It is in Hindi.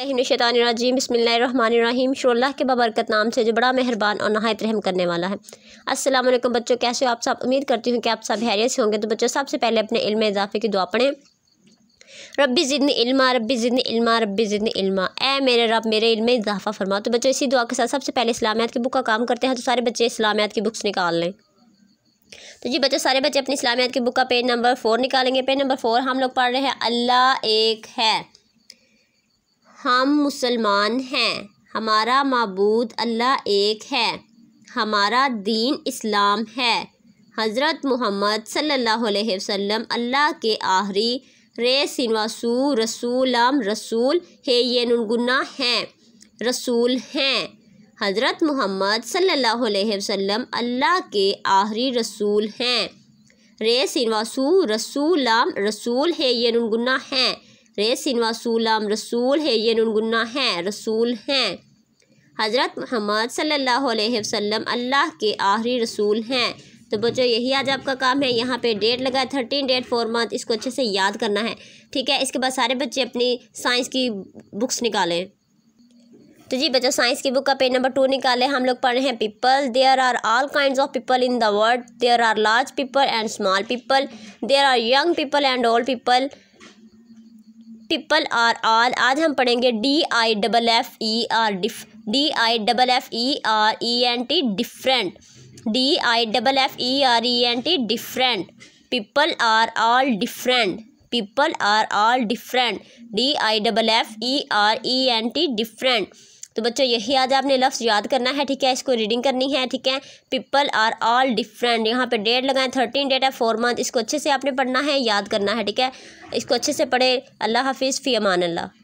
रहीमशैतरजीम बसमीम के बबरकत नाम से जो बड़ा मेहरबान और नहायत रहम करने वाला है अस्सलाम वालेकुम बच्चों कैसे हो आप सब उम्मीद करती हूँ कि आप सब हैरियत से होंगे तो बच्चों सबसे पहले अपने इल्म इजाफे की दुआ पढ़ें रब्बी ज़िदन इल्मा रब्बी ज़िदन इल्मा रब्बी ज़िदन इल्मा ए मेरे रब मेरे इल्म में इजाफा फरमा तो बच्चों इसी दुआ के साथ सबसे पहले इस्लामियात की बुक का काम करते हैं तो सारे बच्चे इस्लामियात की बुक्स निकाल लें तो जी बच्चों सारे बच्चे अपनी इस्लामियात की बुक का पेज नंबर फोर निकालेंगे पेज नंबर फोर हम लोग पढ़ रहे हैं अल्लाह एक है हम मुसलमान हैं हमारा मबूद अल्लाह एक है हमारा दीन इस्लाम है हज़रत मोहम्मद सल्लल्लाहु अलैहि वसल्लम अल्लाह के आहरी रे सिनवासू रसूल रसूल हे ये नगुना हैं रसूल हैं हज़रत मोहम्मद सल्लल्लाहु अलैहि वसल्लम अल्लाह के आहरी रसूल हैं रे सिनवासू रसूल रसूल हे ये नगुना हैं रेसिन तो वसूलम रसूल है ये नुनगुन्ना है रसूल हैं हज़रत महमद सल्लल्लाहु अलैहि वसल्लम अल्लाह के आखिरी रसूल हैं तो बच्चों यही आज आपका काम है यहाँ पे डेट लगा है थर्टीन डेट फोर मंथ इसको अच्छे से याद करना है ठीक है इसके बाद सारे बच्चे अपनी साइंस की बुक्स निकालें तो जी बच्चों साइंस की बुक का पेज नंबर टू निकाले हम लोग पढ़ रहे हैं people there are all kind of people in the world there are large people and small people there are young people and old people people are all आज हम पढ़ेंगे D I double F E R diff D I double F E R E N T different D I double F E R E N T different people are all different people are all different D I double F E R E N T different तो बच्चों यही आज आपने लफ्ज़ याद करना है ठीक है इसको रीडिंग करनी है ठीक है पीपल आर ऑल डिफरेंट यहाँ पे डेट लगाएं थर्टीन डेट है फोर मंथ इसको अच्छे से आपने पढ़ना है याद करना है ठीक है इसको अच्छे से पढ़े अल्लाह हाफिज़ फ़ी अमान अल्लाह